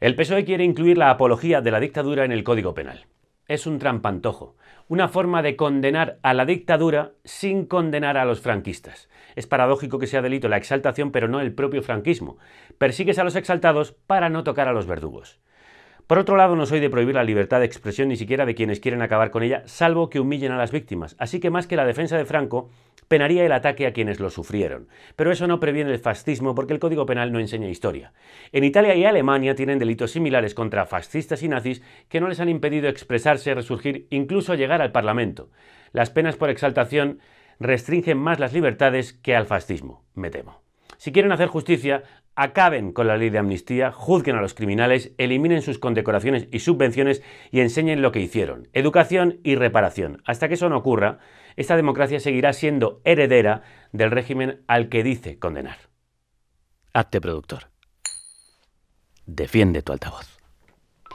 El PSOE quiere incluir la apología de la dictadura en el Código Penal. Es un trampantojo, una forma de condenar a la dictadura sin condenar a los franquistas. Es paradójico que sea delito la exaltación, pero no el propio franquismo. Persigues a los exaltados para no tocar a los verdugos. Por otro lado, no soy de prohibir la libertad de expresión ni siquiera de quienes quieren acabar con ella, salvo que humillen a las víctimas. Así que más que la defensa de Franco, penaría el ataque a quienes lo sufrieron. Pero eso no previene el fascismo porque el Código Penal no enseña historia. En Italia y Alemania tienen delitos similares contra fascistas y nazis que no les han impedido expresarse, resurgir, incluso llegar al Parlamento. Las penas por exaltación restringen más las libertades que al fascismo, me temo. Si quieren hacer justicia, acaben con la ley de amnistía, juzguen a los criminales, eliminen sus condecoraciones y subvenciones y enseñen lo que hicieron. Educación y reparación. Hasta que eso no ocurra, esta democracia seguirá siendo heredera del régimen al que dice condenar. Acte productor. Defiende tu altavoz.